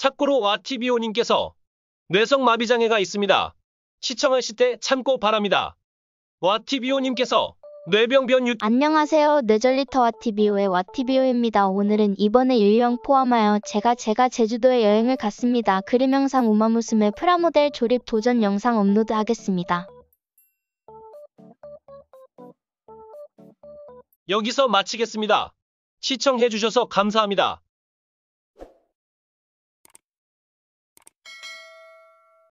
착고로 와티비오님께서 뇌성마비장애가 있습니다. 시청하실 때 참고 바랍니다. 와티비오님께서 뇌병변 유 안녕하세요. 뇌절리터 와티비오의 와티비오입니다. 오늘은 이번에 유형 포함하여 제가 제가 제주도에 여행을 갔습니다. 그림 영상 우마무스의 프라모델 조립 도전 영상 업로드 하겠습니다. 여기서 마치겠습니다. 시청해주셔서 감사합니다.